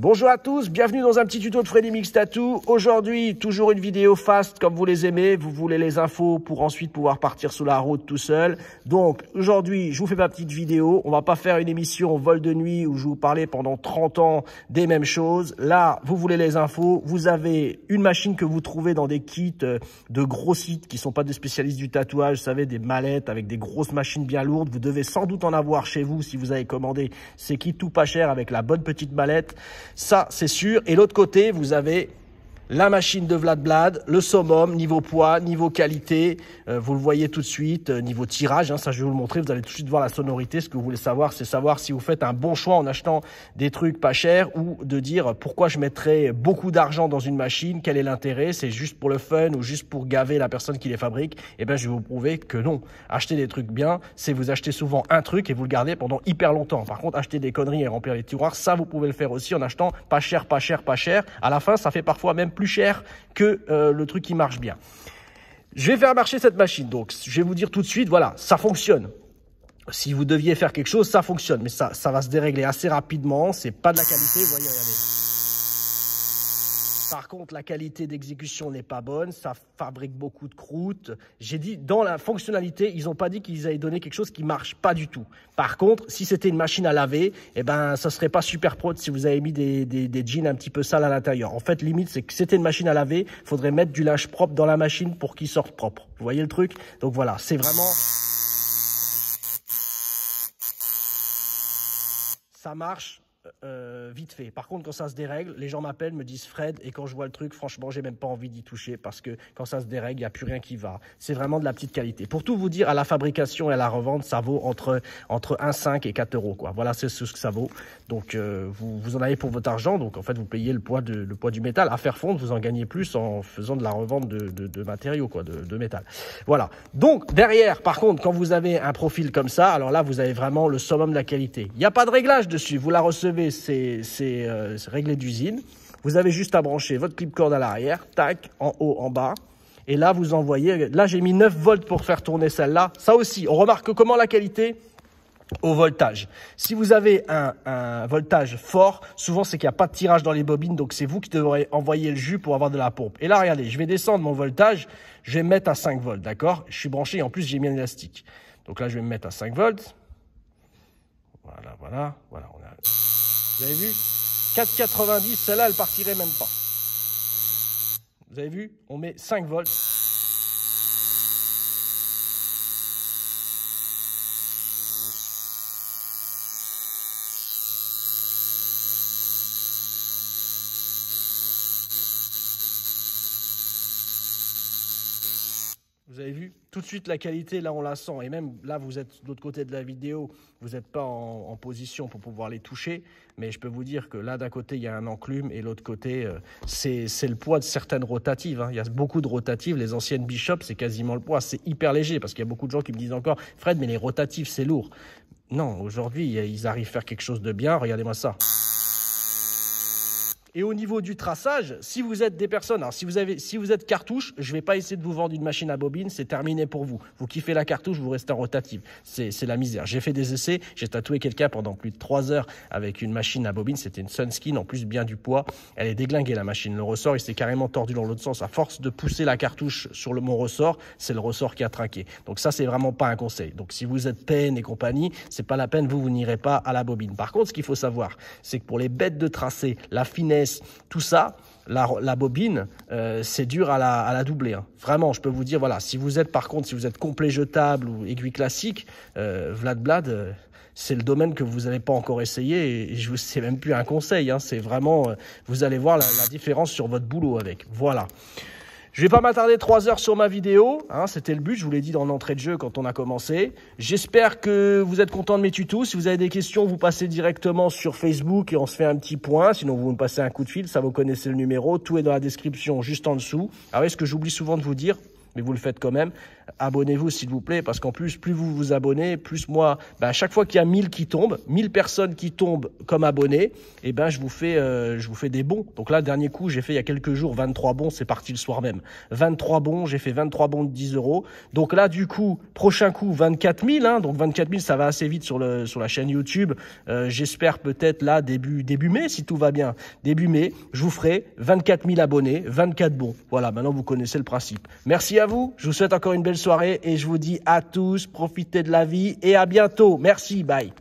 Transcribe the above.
Bonjour à tous, bienvenue dans un petit tuto de Freddy Mix Tattoo. Aujourd'hui, toujours une vidéo fast comme vous les aimez. Vous voulez les infos pour ensuite pouvoir partir sous la route tout seul. Donc aujourd'hui, je vous fais ma petite vidéo. On va pas faire une émission vol de nuit où je vous parlais pendant 30 ans des mêmes choses. Là, vous voulez les infos. Vous avez une machine que vous trouvez dans des kits euh, de gros sites qui sont pas des spécialistes du tatouage. Vous savez, des mallettes avec des grosses machines bien lourdes. Vous devez sans doute en avoir chez vous si vous avez commandé ces kits tout pas cher avec la bonne petite mallette. Ça, c'est sûr. Et l'autre côté, vous avez la machine de Vlad Blad, le summum, niveau poids, niveau qualité, euh, vous le voyez tout de suite, euh, niveau tirage, hein, ça je vais vous le montrer, vous allez tout de suite voir la sonorité, ce que vous voulez savoir, c'est savoir si vous faites un bon choix en achetant des trucs pas chers ou de dire pourquoi je mettrais beaucoup d'argent dans une machine, quel est l'intérêt, c'est juste pour le fun ou juste pour gaver la personne qui les fabrique, et eh bien je vais vous prouver que non, acheter des trucs bien, c'est vous acheter souvent un truc et vous le gardez pendant hyper longtemps, par contre acheter des conneries et remplir les tiroirs, ça vous pouvez le faire aussi en achetant pas cher, pas cher, pas cher, à la fin ça fait parfois même cher que euh, le truc qui marche bien. Je vais faire marcher cette machine, donc je vais vous dire tout de suite, voilà, ça fonctionne. Si vous deviez faire quelque chose, ça fonctionne, mais ça, ça va se dérégler assez rapidement, c'est pas de la qualité, voyez, regardez. Par contre, la qualité d'exécution n'est pas bonne, ça fabrique beaucoup de croûtes. J'ai dit, dans la fonctionnalité, ils n'ont pas dit qu'ils avaient donné quelque chose qui marche pas du tout. Par contre, si c'était une machine à laver, eh ben, ça serait pas super prod si vous avez mis des, jeans un petit peu sales à l'intérieur. En fait, limite, c'est que c'était une machine à laver, il faudrait mettre du linge propre dans la machine pour qu'il sorte propre. Vous voyez le truc? Donc voilà, c'est vraiment... Ça marche, euh, vite fait. Par contre, quand ça se dérègle, les gens m'appellent, me disent Fred, et quand je vois le truc, franchement, j'ai même pas envie d'y toucher parce que quand ça se dérègle, il n'y a plus rien qui va. C'est vraiment de la petite qualité. Pour tout vous dire, à la fabrication et à la revente, ça vaut entre entre 1,5 et 4 euros, quoi. Voilà, c'est ce que ça vaut. Donc, euh, vous, vous en avez pour votre argent. Donc, en fait, vous payez le poids de le poids du métal. À faire fondre, vous en gagnez plus en faisant de la revente de, de, de matériaux, quoi, de, de métal. Voilà. Donc, derrière, par contre, quand vous avez un profil comme ça, alors là, vous avez vraiment le summum de la qualité. Il n'y a pas de réglage dessus. Vous la recevez c'est ces, euh, d'usine, vous avez juste à brancher votre clip corde à l'arrière, tac, en haut, en bas. Et là, vous envoyez. Là, j'ai mis 9 volts pour faire tourner celle-là. Ça aussi, on remarque comment la qualité au voltage. Si vous avez un, un voltage fort, souvent c'est qu'il n'y a pas de tirage dans les bobines, donc c'est vous qui devrez envoyer le jus pour avoir de la pompe. Et là, regardez, je vais descendre mon voltage, je vais me mettre à 5 volts, d'accord Je suis branché et en plus j'ai mis un élastique. Donc là, je vais me mettre à 5 volts. Voilà, voilà, voilà, on a... Vous avez vu 4,90, celle-là, elle partirait même pas. Vous avez vu On met 5 volts. Vous avez vu Tout de suite, la qualité, là, on la sent. Et même là, vous êtes de l'autre côté de la vidéo, vous n'êtes pas en, position pour pouvoir les toucher. Mais je peux vous dire que là, d'un côté, il y a un enclume et l'autre côté, euh, c'est le poids de certaines rotatives. Hein. Il y a beaucoup de rotatives. Les anciennes bishops c'est quasiment le poids. C'est hyper léger parce qu'il y a beaucoup de gens qui me disent encore Fred, mais les rotatives, c'est lourd. Non, aujourd'hui, ils arrivent à faire quelque chose de bien. Regardez-moi ça. Et au niveau du traçage, si vous êtes des personnes, alors si vous avez, si vous êtes cartouche, je ne vais pas essayer de vous vendre une machine à bobine, c'est terminé pour vous. Vous kiffez la cartouche, vous restez en rotative. C'est la misère. J'ai fait des essais, j'ai tatoué quelqu'un pendant plus de 3 heures avec une machine à bobine. C'était une Sunskin, en plus bien du poids. Elle est déglinguée la machine. Le ressort, il s'est carrément tordu dans l'autre sens. À force de pousser la cartouche sur le mon ressort, c'est le ressort qui a trinqué. Donc ça, c'est vraiment pas un conseil. Donc si vous êtes peine et compagnie, c'est pas la peine. Vous, vous n'irez pas à la bobine. Par contre, ce qu'il faut savoir, c'est que pour les bêtes de tracé, la finesse tout ça, la, bobine, euh, c'est dur à la, à la doubler. Hein. Vraiment, je peux vous dire, voilà, si vous êtes par contre, si vous êtes complet jetable ou aiguille classique, euh, Vlad Blad, euh, c'est le domaine que vous n'avez pas encore essayé. Et je vous, c'est même plus un conseil. Hein. c'est vraiment, euh, vous allez voir la, la différence sur votre boulot avec. Voilà. Je vais pas m'attarder trois heures sur ma vidéo. Hein, c'était le but, je vous l'ai dit dans l'entrée de jeu quand on a commencé. J'espère que vous êtes content de mes tutos. Si vous avez des questions, vous passez directement sur Facebook et on se fait un petit point. Sinon, vous me passez un coup de fil, ça vous connaissez le numéro. Tout est dans la description juste en dessous. Ah oui, ce que j'oublie souvent de vous dire, mais vous le faites quand même abonnez-vous s'il vous plaît, parce qu'en plus, plus vous vous abonnez, plus moi, bah, à chaque fois qu'il y a 1000 qui tombent, 1000 personnes qui tombent comme abonnés, et eh ben, je vous fais, euh, je vous fais des bons. Donc là, dernier coup, j'ai fait il y a quelques jours 23 bons, c'est parti le soir même. 23 bons, j'ai fait 23 bons de 10 euros. Donc là, du coup, prochain coup, 24 000, hein, donc 24 000, ça va assez vite sur, le, sur la chaîne YouTube. Euh, j'espère peut-être là, début, début mai, si tout va bien, début mai, je vous ferai 24 000 abonnés, 24 bons. Voilà, maintenant vous connaissez le principe. Merci à vous, je vous souhaite encore une belle soirée et je vous dis à tous, profitez de la vie et à bientôt. Merci, bye.